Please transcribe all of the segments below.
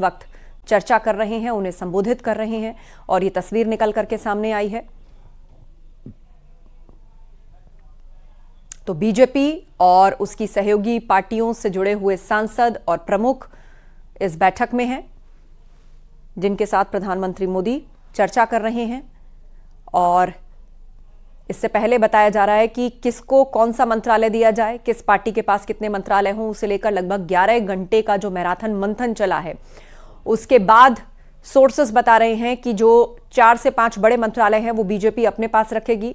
वक्त चर्चा कर रहे हैं उन्हें संबोधित कर रहे हैं और ये तस्वीर निकल करके सामने आई है तो बीजेपी और उसकी सहयोगी पार्टियों से जुड़े हुए सांसद और प्रमुख इस बैठक में हैं जिनके साथ प्रधानमंत्री मोदी चर्चा कर रहे हैं और इससे पहले बताया जा रहा है कि किसको कौन सा मंत्रालय दिया जाए किस पार्टी के पास कितने मंत्रालय हों उसे लेकर लगभग 11 घंटे का जो मैराथन मंथन चला है उसके बाद सोर्सेस बता रहे हैं कि जो चार से पांच बड़े मंत्रालय हैं वो बीजेपी अपने पास रखेगी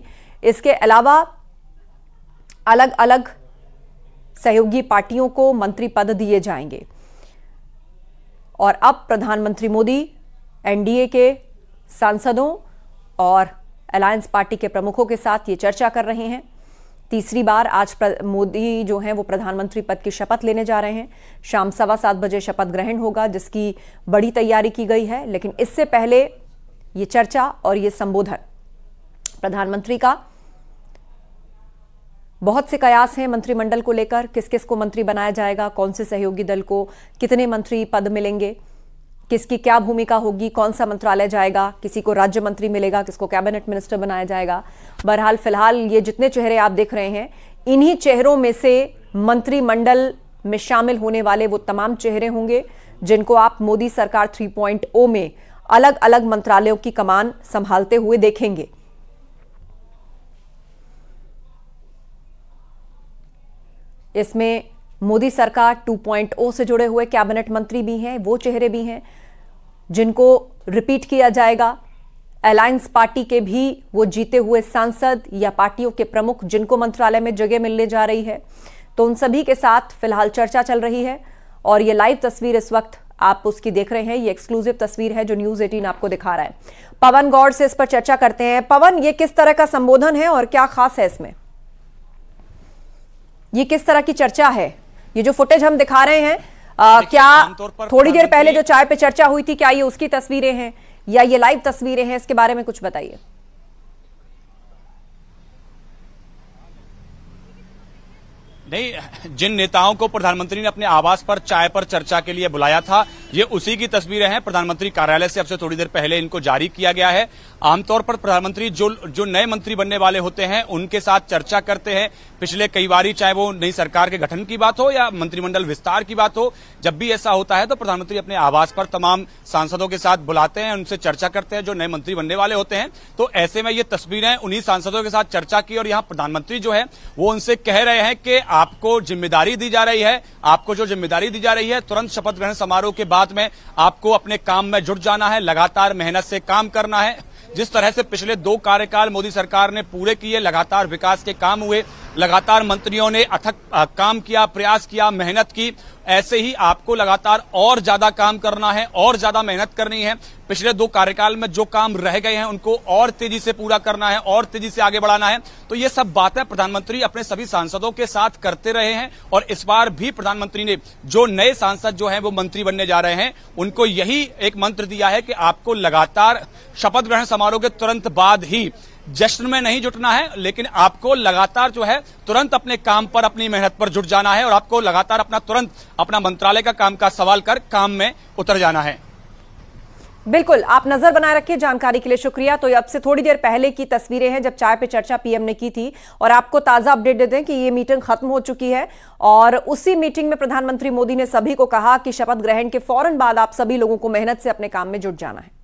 इसके अलावा अलग अलग सहयोगी पार्टियों को मंत्री पद दिए जाएंगे और अब प्रधानमंत्री मोदी एनडीए के सांसदों और अलायंस पार्टी के प्रमुखों के साथ ये चर्चा कर रहे हैं तीसरी बार आज मोदी जो हैं वो प्रधानमंत्री पद की शपथ लेने जा रहे हैं शाम सवा सात बजे शपथ ग्रहण होगा जिसकी बड़ी तैयारी की गई है लेकिन इससे पहले ये चर्चा और ये संबोधन प्रधानमंत्री का बहुत से कयास हैं मंत्रिमंडल को लेकर किस किस को मंत्री बनाया जाएगा कौन से सहयोगी दल को कितने मंत्री पद मिलेंगे किसकी क्या भूमिका होगी कौन सा मंत्रालय जाएगा किसी को राज्य मंत्री मिलेगा किसको कैबिनेट मिनिस्टर बनाया जाएगा बहरहाल फिलहाल ये जितने चेहरे आप देख रहे हैं इन्हीं चेहरों में से मंत्रिमंडल में शामिल होने वाले वो तमाम चेहरे होंगे जिनको आप मोदी सरकार 3.0 में अलग अलग मंत्रालयों की कमान संभालते हुए देखेंगे इसमें मोदी सरकार 2.0 से जुड़े हुए कैबिनेट मंत्री भी हैं वो चेहरे भी हैं जिनको रिपीट किया जाएगा अलायंस पार्टी के भी वो जीते हुए सांसद या पार्टियों के प्रमुख जिनको मंत्रालय में जगह मिलने जा रही है तो उन सभी के साथ फिलहाल चर्चा चल रही है और ये लाइव तस्वीर इस वक्त आप उसकी देख रहे हैं ये एक्सक्लूसिव तस्वीर है जो न्यूज 18 आपको दिखा रहा है पवन गौड़ से इस पर चर्चा करते हैं पवन ये किस तरह का संबोधन है और क्या खास है इसमें ये किस तरह की चर्चा है ये जो फुटेज हम दिखा रहे हैं आ, क्या थोड़ी देर पहले जो चाय पे चर्चा हुई थी क्या ये उसकी तस्वीरें हैं या ये लाइव तस्वीरें हैं इसके बारे में कुछ बताइए नहीं जिन नेताओं को प्रधानमंत्री ने अपने आवास पर चाय पर चर्चा के लिए बुलाया था ये उसी की तस्वीरें हैं प्रधानमंत्री कार्यालय से अब से थोड़ी देर पहले इनको जारी किया गया है आमतौर पर प्रधानमंत्री जो जो नए मंत्री बनने वाले होते हैं उनके साथ चर्चा करते हैं पिछले कई बार चाहे वो नई सरकार के गठन की बात हो या मंत्रिमंडल विस्तार की बात हो जब भी ऐसा होता है तो प्रधानमंत्री अपने आवास पर तमाम सांसदों के साथ बुलाते हैं उनसे चर्चा करते हैं जो नए मंत्री बनने वाले होते हैं तो ऐसे में ये तस्वीरें उन्हीं सांसदों के साथ चर्चा की और यहाँ प्रधानमंत्री जो है वो उनसे कह रहे हैं कि आपको जिम्मेदारी दी जा रही है आपको जो जिम्मेदारी दी जा रही है तुरंत शपथ ग्रहण समारोह के बाद साथ में आपको अपने काम में जुट जाना है लगातार मेहनत से काम करना है जिस तरह से पिछले दो कार्यकाल मोदी सरकार ने पूरे किए लगातार विकास के काम हुए लगातार मंत्रियों ने अथक काम किया प्रयास किया मेहनत की ऐसे ही आपको लगातार और ज्यादा काम करना है और ज्यादा मेहनत करनी है पिछले दो कार्यकाल में जो काम रह गए हैं उनको और तेजी से पूरा करना है और तेजी से आगे बढ़ाना है तो ये सब बातें प्रधानमंत्री अपने सभी सांसदों के साथ करते रहे हैं और इस बार भी प्रधानमंत्री ने जो नए सांसद जो है वो मंत्री बनने जा रहे हैं उनको यही एक मंत्र दिया है कि आपको लगातार शपथ ग्रहण ग्रहण समारोह के तुरंत बाद ही जश्न में नहीं जुटना है लेकिन आपको लगातार जो है तुरंत अपने काम पर अपनी मेहनत पर जुट जाना है और आपको लगातार अपना तुरंत अपना मंत्रालय का काम का सवाल कर काम में उतर जाना है बिल्कुल आप नजर बनाए रखिए जानकारी के लिए शुक्रिया तो अब से थोड़ी देर पहले की तस्वीरें हैं जब चाय पे चर्चा पीएम ने की थी और आपको ताजा अपडेट देते हैं कि ये मीटिंग खत्म हो चुकी है और उसी मीटिंग में प्रधानमंत्री मोदी ने सभी को कहा कि शपथ ग्रहण के फौरन बाद आप सभी लोगों को मेहनत से अपने काम में जुट जाना है